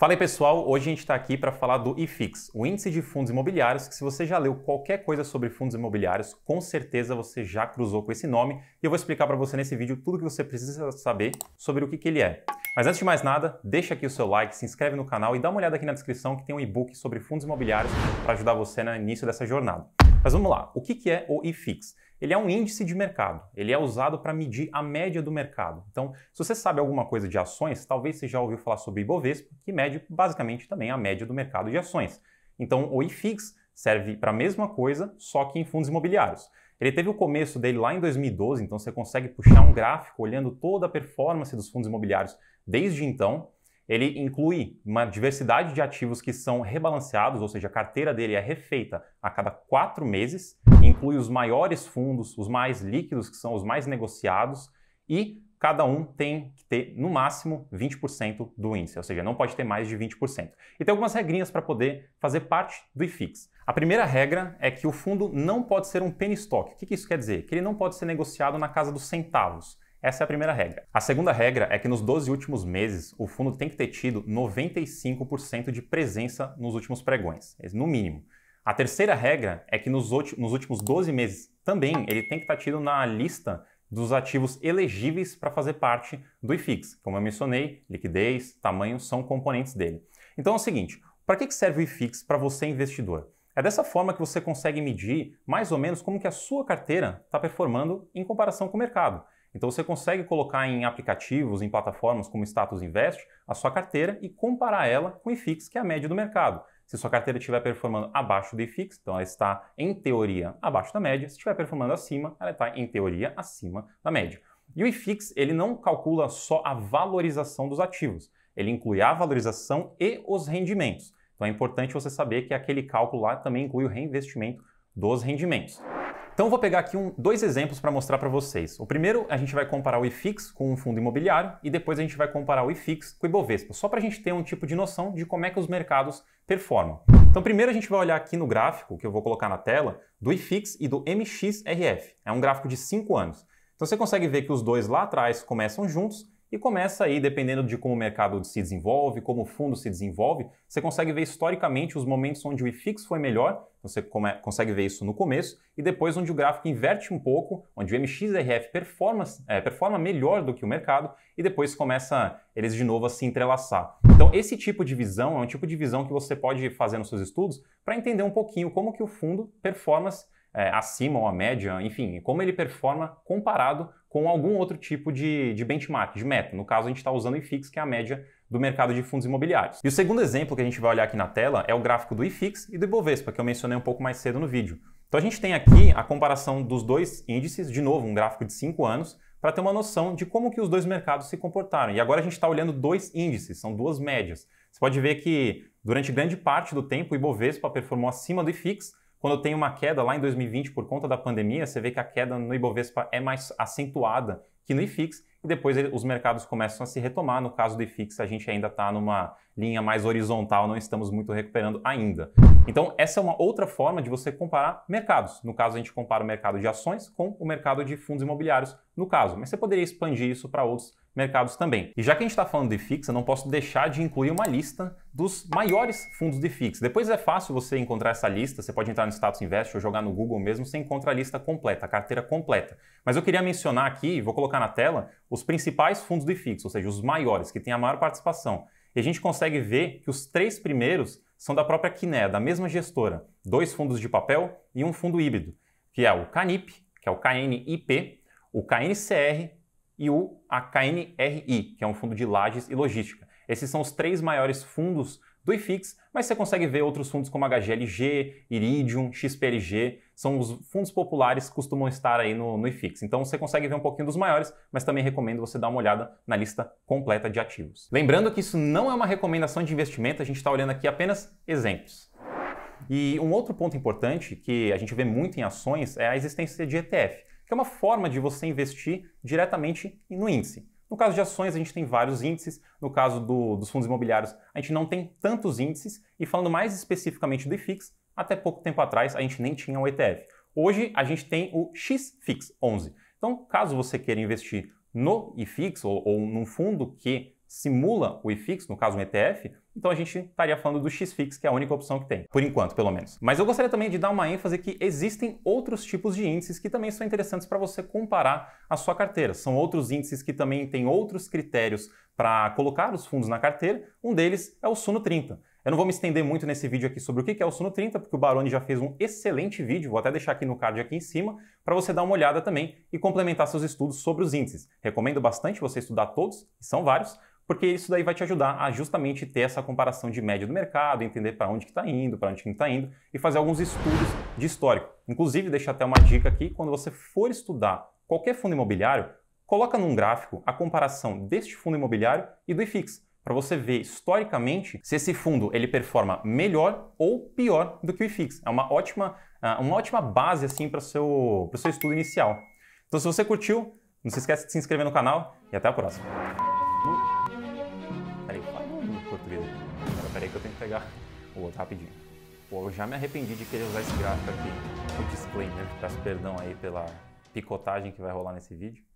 Fala aí pessoal, hoje a gente está aqui para falar do IFIX, o índice de fundos imobiliários, que se você já leu qualquer coisa sobre fundos imobiliários, com certeza você já cruzou com esse nome e eu vou explicar para você nesse vídeo tudo que você precisa saber sobre o que, que ele é. Mas antes de mais nada, deixa aqui o seu like, se inscreve no canal e dá uma olhada aqui na descrição que tem um e-book sobre fundos imobiliários para ajudar você no início dessa jornada. Mas vamos lá, o que, que é o IFIX? ele é um índice de mercado. Ele é usado para medir a média do mercado. Então, se você sabe alguma coisa de ações, talvez você já ouviu falar sobre Ibovespa, que mede basicamente também a média do mercado de ações. Então, o IFIX serve para a mesma coisa, só que em fundos imobiliários. Ele teve o começo dele lá em 2012, então você consegue puxar um gráfico olhando toda a performance dos fundos imobiliários desde então. Ele inclui uma diversidade de ativos que são rebalanceados, ou seja, a carteira dele é refeita a cada quatro meses inclui os maiores fundos, os mais líquidos, que são os mais negociados, e cada um tem que ter no máximo 20% do índice, ou seja, não pode ter mais de 20%. E tem algumas regrinhas para poder fazer parte do IFIX. A primeira regra é que o fundo não pode ser um penny stock. O que, isso quer dizer? Que ele não pode ser negociado na casa dos centavos. Essa é a primeira regra. A segunda regra é que nos 12 últimos meses, o fundo tem que ter tido 95% de presença nos últimos pregões, no mínimo. A terceira regra é que nos, nos últimos 12 meses também ele tem que estar tá tido na lista dos ativos elegíveis para fazer parte do IFIX. Como eu mencionei, liquidez, tamanho são componentes dele. Então é o seguinte, para que serve o IFIX para você investidor? É dessa forma que você consegue medir mais ou menos como que a sua carteira está performando em comparação com o mercado. Então você consegue colocar em aplicativos, em plataformas como Status Invest, a sua carteira e comparar ela com o IFIX, que é a média do mercado. Se sua carteira estiver performando abaixo do IFIX, então ela está, em teoria, abaixo da média. Se estiver performando acima, ela está, em teoria, acima da média. E o IFIX, ele não calcula só a valorização dos ativos, ele inclui a valorização e os rendimentos. Então é importante você saber que aquele cálculo lá também inclui o reinvestimento dos rendimentos. Então vou pegar aqui um, dois exemplos para mostrar para vocês. O primeiro a gente vai comparar o IFIX com um fundo imobiliário e depois a gente vai comparar o IFIX com o Ibovespa, só para a gente ter um tipo de noção de como é que os mercados performam. Então primeiro a gente vai olhar aqui no gráfico que eu vou colocar na tela do IFIX e do MXRF. É um gráfico de 5 anos. Então você consegue ver que os dois lá atrás começam juntos e começa aí, dependendo de como o mercado se desenvolve, como o fundo se desenvolve, você consegue ver historicamente os momentos onde o IFIX foi melhor, então você come, consegue ver isso no começo, e depois onde o gráfico inverte um pouco, onde o MXRF performa, é, performa melhor do que o mercado, e depois começa eles de novo a se entrelaçar. Então esse tipo de visão é um tipo de visão que você pode fazer nos seus estudos para entender um pouquinho como que o fundo performa é, acima ou a média, enfim, como ele performa comparado com algum outro tipo de, de benchmark, de meta. No caso, a gente está usando o IFIX, que é a média do mercado de fundos imobiliários. E o segundo exemplo que a gente vai olhar aqui na tela é o gráfico do IFIX e do Ibovespa, que eu mencionei um pouco mais cedo no vídeo. Então a gente tem aqui a comparação dos dois índices, de novo, um gráfico de 5 anos, para ter uma noção de como que os dois mercados se comportaram. E agora a gente está olhando dois índices, são duas médias. Você pode ver que durante grande parte do tempo o Ibovespa performou acima do IFIX, quando tem uma queda lá em 2020 por conta da pandemia, você vê que a queda no Ibovespa é mais acentuada que no IFIX, e depois os mercados começam a se retomar. No caso do IFIX, a gente ainda está numa linha mais horizontal, não estamos muito recuperando ainda. Então, essa é uma outra forma de você comparar mercados. No caso, a gente compara o mercado de ações com o mercado de fundos imobiliários, no caso. Mas você poderia expandir isso para outros mercados também. E já que a gente está falando de iFix eu não posso deixar de incluir uma lista dos maiores fundos de iFix Depois é fácil você encontrar essa lista, você pode entrar no Status Invest ou jogar no Google mesmo, você encontra a lista completa, a carteira completa. Mas eu queria mencionar aqui, vou colocar colocar na tela os principais fundos do IFIX, ou seja, os maiores, que têm a maior participação. E a gente consegue ver que os três primeiros são da própria Quiné, da mesma gestora, dois fundos de papel e um fundo híbrido, que é o CANIP, que é o KNIP, o KNCR e o AKNRI, que é um fundo de lajes e logística. Esses são os três maiores fundos do IFIX, mas você consegue ver outros fundos como HGLG, Iridium, XPLG, são os fundos populares que costumam estar aí no, no IFIX. Então você consegue ver um pouquinho dos maiores, mas também recomendo você dar uma olhada na lista completa de ativos. Lembrando que isso não é uma recomendação de investimento, a gente está olhando aqui apenas exemplos. E um outro ponto importante que a gente vê muito em ações é a existência de ETF, que é uma forma de você investir diretamente no índice. No caso de ações, a gente tem vários índices, no caso do, dos fundos imobiliários, a gente não tem tantos índices, e falando mais especificamente do IFIX, até pouco tempo atrás a gente nem tinha o ETF. Hoje a gente tem o XFIX 11. Então, caso você queira investir no IFIX ou, ou num fundo que simula o IFIX, no caso um ETF, então a gente estaria falando do X-Fix, que é a única opção que tem, por enquanto, pelo menos. Mas eu gostaria também de dar uma ênfase que existem outros tipos de índices que também são interessantes para você comparar a sua carteira. São outros índices que também têm outros critérios para colocar os fundos na carteira. Um deles é o Suno 30. Eu não vou me estender muito nesse vídeo aqui sobre o que é o Suno 30, porque o Baroni já fez um excelente vídeo, vou até deixar aqui no card aqui em cima, para você dar uma olhada também e complementar seus estudos sobre os índices. Recomendo bastante você estudar todos, são vários, porque isso daí vai te ajudar a justamente ter essa comparação de média do mercado, entender para onde que está indo, para onde que não está indo e fazer alguns estudos de histórico. Inclusive, deixa até uma dica aqui, quando você for estudar qualquer fundo imobiliário, coloca num gráfico a comparação deste fundo imobiliário e do IFIX, para você ver historicamente se esse fundo ele performa melhor ou pior do que o IFIX. É uma ótima, ah, uma ótima base assim para o seu, seu estudo inicial. Então, se você curtiu, não se esqueça de se inscrever no canal e até a próxima. que eu tenho que pegar o outro rapidinho. Pô, eu já me arrependi de querer usar esse gráfico aqui, o disclaimer. Peço perdão aí pela picotagem que vai rolar nesse vídeo.